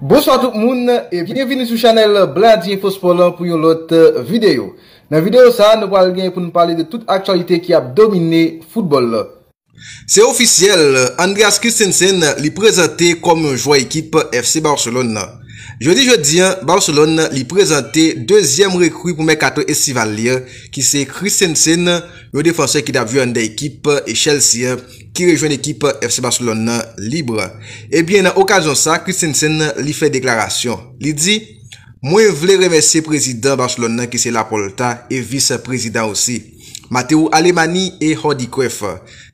Boso euh, a tout moun e binevini sou chanel Blandi Fospolon pou yon lot video. Nan video sa nou wale gen pou nou pale de tout aktualite ki ap domine futbol lò. Se ofisyele, Andreas Christensen li prezante kom jou ekip FC Barcelon. Jeudi-jeudi, Barcelon li prezante dezyem rekri pou Mekato Estivali ki se Christensen, yo defanse ki da vye an de ekip, e Chelsea ki rejouen ekip FC Barcelon libre. Ebyen, eh nan okazyon sa, Christensen li fe deklarasyon. Li di, mwen vle remese prezident Barcelon ki se Lapolta e vice prezident osi. Mateou Alemani e Hody Kwef.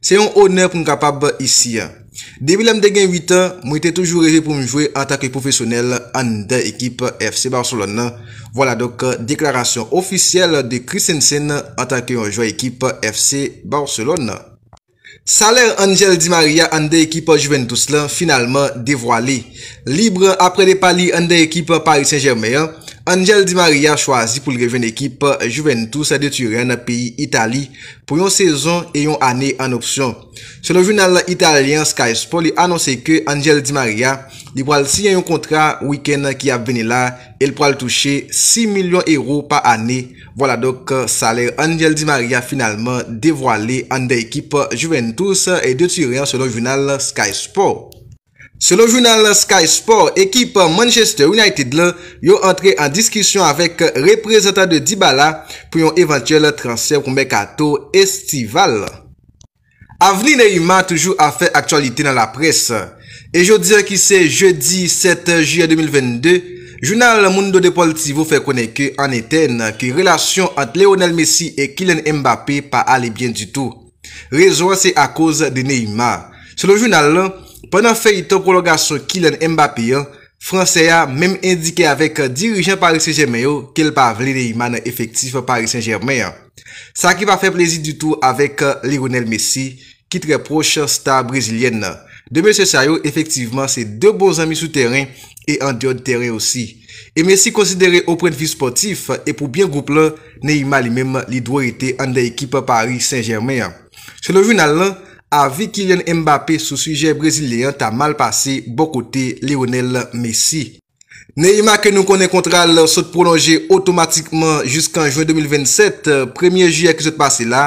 Se yon honer pou m kapab isi. De vilam de gen 8 an, mou ite toujou reje pou m jwe an ta ke profesyonel an de ekip FC Barcelon. Vola doke deklarasyon ofisyel de Kristensen an ta ke yon jwe ekip FC Barcelon. Saler Angel Di Maria an de ekip Juventus la finalman devwale. Libre apre de pali an de ekip Paris Saint-Germain. Angel Di Maria chwazi pou lreven ekip Juventus de Turin, pi Itali, pou yon sezon e yon ane an opsyon. Se lo jounal Italian Sky Sport li anonse ke Angel Di Maria li wale si yon kontra wiken ki ap vene la, el wale touche 6 milyon euro pa ane. Wala dok euh, saler Angel Di Maria finalman devwale an de ekip Juventus e de Turin se lo jounal Sky Sport. Selon jounal Sky Sport, ekip Manchester United yo entre en diskisyon avèk reprezentant de Dybala pou yon evantyele transev koumbe kato estival. Aveni Neyma toujou a fè aktualite nan la pres. E jo dire ki se jeudi 7 juye 2022, jounal Mundo de Poltivo fè koneke an eten ki relasyon ant Leonel Messi e Kylian Mbappé pa ale bien du tout. Rezon se a kouz de Neyma. Selon jounal la, Pendan fè yi ton prologasyon kilen Mbapiyan, Fransè a mèm indike avèk dirijan Paris Saint-Germain yo kel pa vle Neyman efektif Paris Saint-Germain. Sa ki pa fè plèzi du tou avèk euh, Lerounel Messi ki tre proche star brésilienne. De M. Sayo, efektiveman se de bon zami souterren e an diot terren osi. E Messi konsidere ou prenvi sportif e pou bien goup le, Neyman li mèm li dwo ete an de ekip Paris Saint-Germain. Se lo jounal la, avi Kylian Mbappé sou suje Brezilyan ta malpase bokote Lionel Messi. Neyima ke nou konen kontra lor sot prononje otomatikman jisk an jwen 2027, premye juyè ki sot pase la,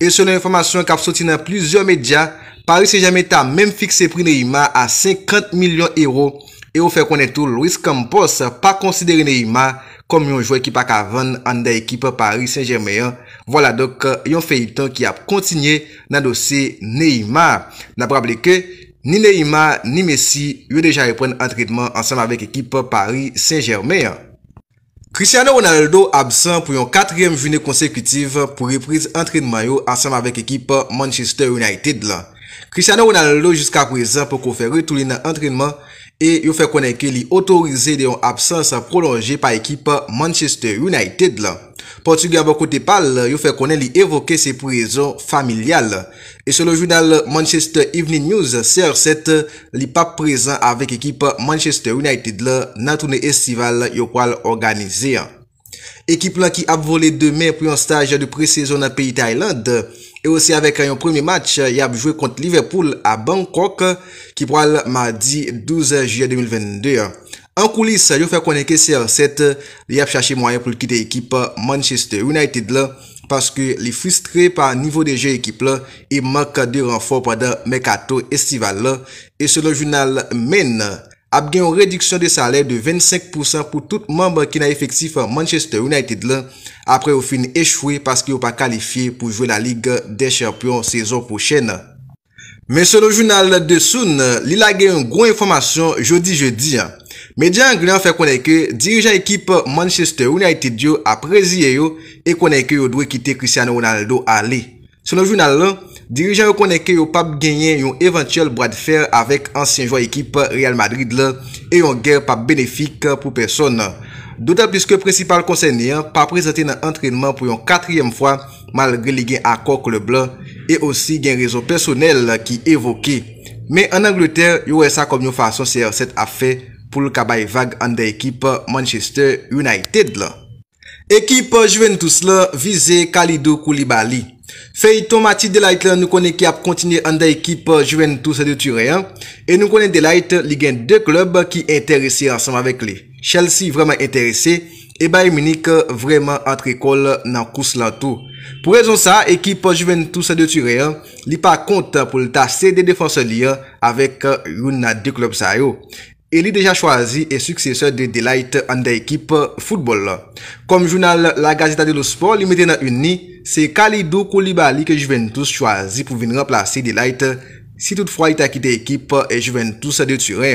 e sonen informasyon kap soti nan plizyon medya, Paris se jame ta menm fikse pri Neyima a 50 milyon euro, e ou fe konen tou lwisk an pos pa konsidere Neyima, kom yon jwe ekipa Kavan an de ekipa Paris Saint-Germain. Vola dok yon feyiton ki ap kontinye nan dosi Neymar. Naprable ke, ni Neymar ni Messi yon deja repren entridman ansanm avek ekipa Paris Saint-Germain. Cristiano Ronaldo absen pou yon katrem june konsekutive pou repriz entridman yo ansanm avek ekipa Manchester United la. Cristiano Ronaldo jiska prezant pou kon fè retouli nan entrenman e yo fè konen ke li otorize de yon absans prolonje pa ekip Manchester United la. Portugè abe bon kote pal, yo fè konen li evoke se prezon familial. E se lo jounal Manchester Evening News, CR7 li pa prezant avèk ekip Manchester United la nan toune estival yo kwa l'organize. Ekip lan ki ap vole demè pou yon staj de presezon nan peyi Taylande, E osi avèk yon premi match, euh, y ap jwè kont Liverpool a Bangkok ki pral mardi 12 juye 2022. An koulis, yo fè konen ke ser set, y ap chache mwayan pou lkite ekip euh, Manchester United la, paske li frustre par nivou de jè ekip la, e mak de renfor padan Mekato estival la. E se lo junal men, ap gen yon rediksyon de salè de 25% pou tout mamb kina efeksif euh, Manchester United la, apre yo fin echwe paske yo pa kalifiye pou jwe la lig de chepyon sezon pochene. Men se nou jounal de soun, li la gen yon gwen informasyon jodi-jodi. Mediè Anglian fè konen ke dirijan ekip Manchester United yo apreziye yo e konen ke yo dwe kite Cristiano Ronaldo a li. Se nou jounal la, dirijan yo konen ke yo pap genyen yon eventuel bradfer avek ansyen jou ekip Real Madrid la e yon ger pa benefik pou personan. Douta piske prinsipal konsen niyan pa prezente nan antrenman pou yon katriyem fwa malgre li gen akor klub la e osi gen rezon personel ki evoke. Me an Angleter yon wè sa kom yon fason se yon set a fe pou l kabae vage an de ekip Manchester United la. Ekip Juventus la vize Kalido Koulibali. Fe yi tomati de la ite nou konen ki ap kontinye an de ekip Juventus de Turien. E nou konen de la ite li gen de klub ki enterisi ansam avek li. Chelsea vreman enterese, e ba y menik vreman antrikol nan kous lantou. Po rezon sa, ekip Juventus de Ture, li pa kont pou l tasse de defanse li ya avek yon nan de klop sayo. E li deja chwazi e sukcesor de Delight an de ekip euh, futbol. Kom jounal La Gazeta de lo Sport, li meten nan uni, se Kalidou Koulibaly ke Juventus chwazi pou vin remplase Delight. si tout fwa it a kit e ekip e Juventus de Turè.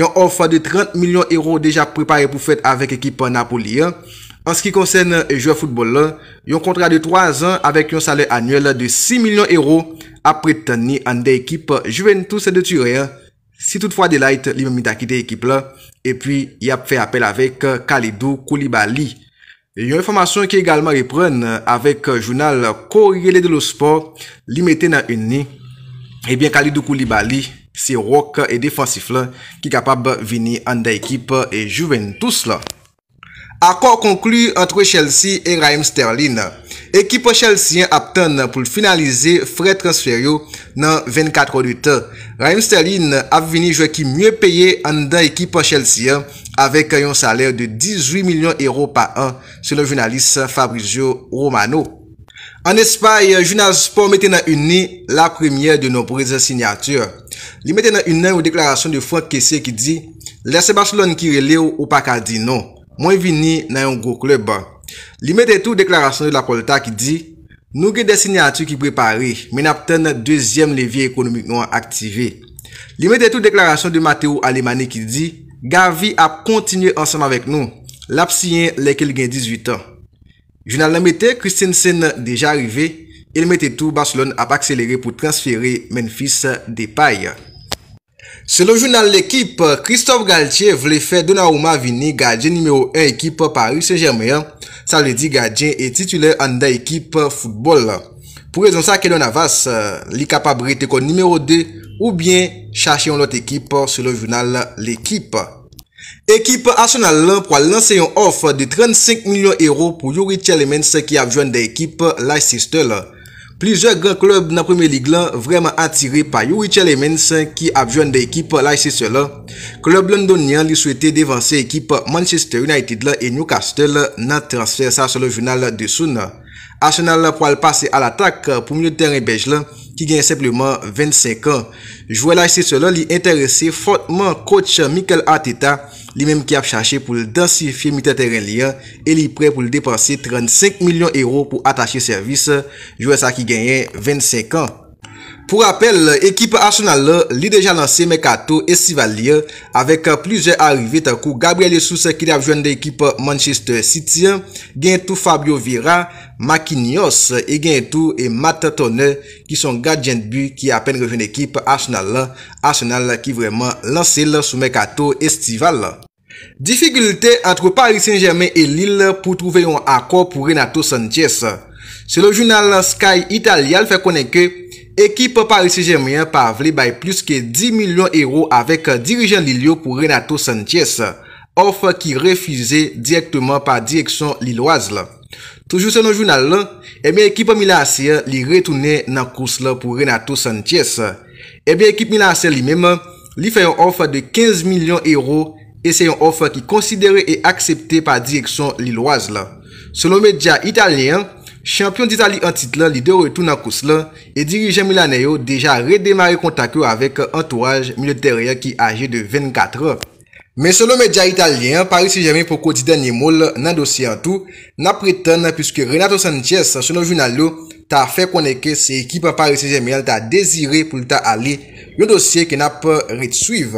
Yon ofwa de 30 milyon euro deja preparè pou fèt avèk ekip euh, Napoli. An se ki konsèn jouè foutbol, yon kontra de 3 an avèk yon salè anuel de 6 milyon euro apre tani an de ekip euh, Juventus de Turè. Si tout fwa delight, li mè mi takit e ekip la. E pwi, yap fè apel avèk Kalidou Koulibaly. Yon informasyon ki egalman repren euh, avèk jounal Koryele de lo sport li metè nan unni. Ebyen eh kalidoukou li bali, se rok e defansif la ki kapab vini an da ekip e juven tous la. Akor konklu entre Chelsea e Raheem Sterling. Ekipo Chelsea apten pou finalize fred transferyo nan 24 odite. Raheem Sterling ap vini joue ki mye peye an da ekipo Chelsea avek yon saler de 18 milyon euro pa an se le jounalis Fabrizio Romano. An espay, Jounaz Sport mette nan uni la premye de nou preze sinyatur. Li mette nan uni ou deklarasyon de Fouad Kessé ki di, Le Sébastlon ki rele ou Opaka di nou, mwen vini nan yon gwo klub. Li mette tou deklarasyon de la Polta ki di, Nou gen de sinyatur ki prepare, men ap ten deuxième levye ekonomik nou an aktive. Li mette tou deklarasyon de Mateo Alemane ki di, Gavi ap kontinye ansan avèk nou, la psiyen lekel gen 18 an. Jounal nan mette, Kristiansen deja rive, el mette tou Barcelona ap akselere pou transfere Memphis Depay. Se lo jounal l'ekip, Christophe Galtier vle fe Donnarumma vini gajen nimeo 1 ekip Paris Saint-Germain. Sa le di gajen e titule an da ekip fokbol. Pou rezon sa ke don avas li euh, kapabri te kon nimeo 2 ou bien chache yon lot ekip se lo jounal l'ekip. Ekip Arsenal pou al lansay yon of de 35 milyon euro pou Yurichel Emens ki apjoun de ekip Leicester. Plezor gran klub nan premye lig la vreman atire pa Yurichel Emens ki apjoun de ekip Leicester la. Klub Londonien li souwete devanse ekip Manchester United la en yon kastel la nan transfer sa sol jounal de souna. Arsenal pou al pase al atak pou miyo teren bej la. ki genyen sepleman 25 an. Jouelaj se selon li enterese fortman kouch Mikkel Ateta, li menm ki ap chache pou li densifye mitateren li an, e li pre pou li depanse 35 milyon euro pou atache servise, jouelaj sa ki genyen 25 an. Pou rappel, ekip Arsenal li dejan lanse Mekato estivali avek plizey arive takou Gabriel Jesus ki daj jwande ekip Manchester City Gentou Fabio Vira, Maki Nios e Gentou e Matt Turner ki son gardjent bu ki apen rejwen ekip Arsenal Arsenal ki vreman lanse sou Mekato estivali Difigilite antre Paris Saint-Germain e Lille pou trouve yon akor pou Renato Sanchez Se lo jounal Sky Italial fè konenke Ekip Paris Saint-Germain pa avle bay plus ke 10 milyon euro avek dirijen li liyo pou Renato Sanchez, ofre ki refize direktman pa direksyon li loaz la. Toujou se nou jounal la, ebe ekip Milan ASE li retoune nan kous la pou Renato Sanchez. Ebe eh ekip Milan ASE li mèm, li fè yon ofre de 15 milyon euro e se yon ofre ki konsidere e aksepte pa direksyon li loaz la. Selon media italien, Champion d'Italie en titre, li de retou na kous la, e diri Jemil Anayo deja redemari kontak yo avèk entourage militèryen ki age de 24. Men selon media italien, Paris Saint-Germain pou kouti d'Animole nan dosye an tou, nan preten nan pwiske Renato Sanchez sonon jounalou ta fè konneke se ekip Paris Saint-Germain al ta dezire pou lita ali yon dosye ke nan pou retsuiv.